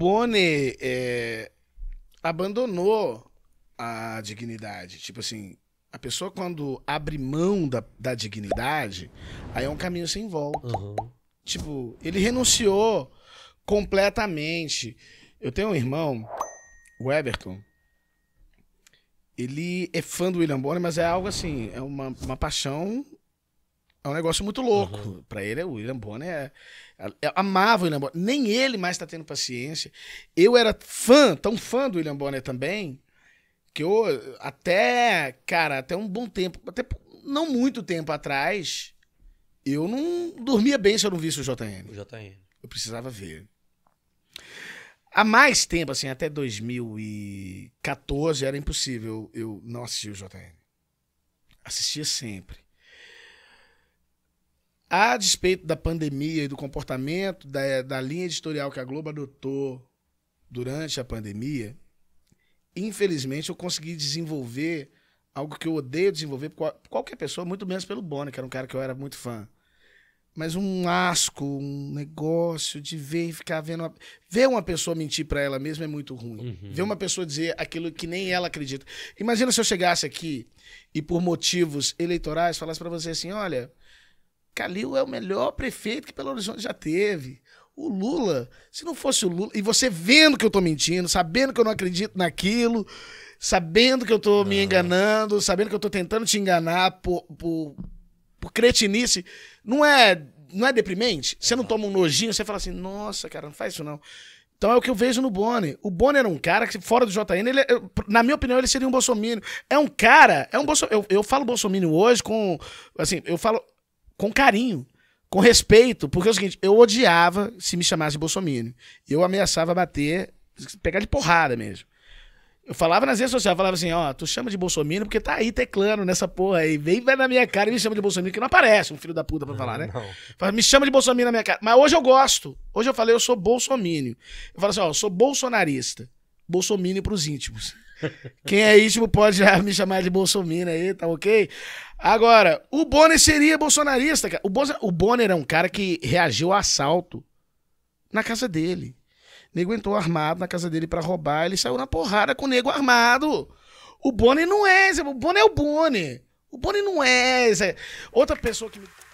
Bonner é, abandonou a dignidade. Tipo assim, a pessoa quando abre mão da, da dignidade, aí é um caminho sem volta. Uhum. Tipo, ele renunciou completamente. Eu tenho um irmão, o Everton. Ele é fã do William Bonner, mas é algo assim, é uma, uma paixão é um negócio muito louco. Uhum. Para ele, o William Bonner é, é, amava o William Bonner. Nem ele mais está tendo paciência. Eu era fã, tão fã do William Bonner também, que eu até, cara, até um bom tempo, até não muito tempo atrás, eu não dormia bem se eu não visse o JN. O JN. Eu precisava ver. Há mais tempo, assim, até 2014, era impossível eu não assistir o JN. Assistia sempre a despeito da pandemia e do comportamento da, da linha editorial que a Globo adotou durante a pandemia, infelizmente eu consegui desenvolver algo que eu odeio desenvolver por qualquer pessoa, muito menos pelo Bono, que era um cara que eu era muito fã. Mas um asco, um negócio de ver e ficar vendo. Uma... Ver uma pessoa mentir para ela mesma é muito ruim. Uhum. Ver uma pessoa dizer aquilo que nem ela acredita. Imagina se eu chegasse aqui e, por motivos eleitorais, falasse para você assim: olha, Calil é o melhor prefeito que Belo Horizonte já teve. O Lula, se não fosse o Lula, e você vendo que eu tô mentindo, sabendo que eu não acredito naquilo, sabendo que eu tô me enganando, sabendo que eu tô tentando te enganar por, por, por cretinice, não é, não é deprimente? Você não toma um nojinho, você fala assim, nossa, cara, não faz isso não. Então é o que eu vejo no Boni. O Boni era um cara que, fora do JN, ele, é, na minha opinião, ele seria um bolsominion. É um cara, é um bolsominion. Eu, eu falo bolsominion hoje com. Assim, eu falo com carinho, com respeito, porque é o seguinte, eu odiava se me chamasse Bolsonaro. Eu ameaçava bater, pegar de porrada mesmo. Eu falava nas redes sociais, falava assim, ó, tu chama de Bolsonaro porque tá aí teclando nessa porra aí. Vem, vai na minha cara e me chama de Bolsonaro, que não aparece um filho da puta pra falar, né? Não. me chama de Bolsonaro na minha cara. Mas hoje eu gosto. Hoje eu falei, eu sou Bolsonaro. Eu falo assim, ó, eu sou bolsonarista. Bolsomini pros íntimos. Quem é íntimo pode já me chamar de Bolsonaro aí, tá ok? Agora, o Bonner seria bolsonarista, cara. O, Bolsa... o Bonner é um cara que reagiu ao assalto na casa dele. O nego entrou armado na casa dele para roubar, ele saiu na porrada com o nego armado. O Bonner não é, o Bonner é o Bonner. O Bonner não é. Outra pessoa que me.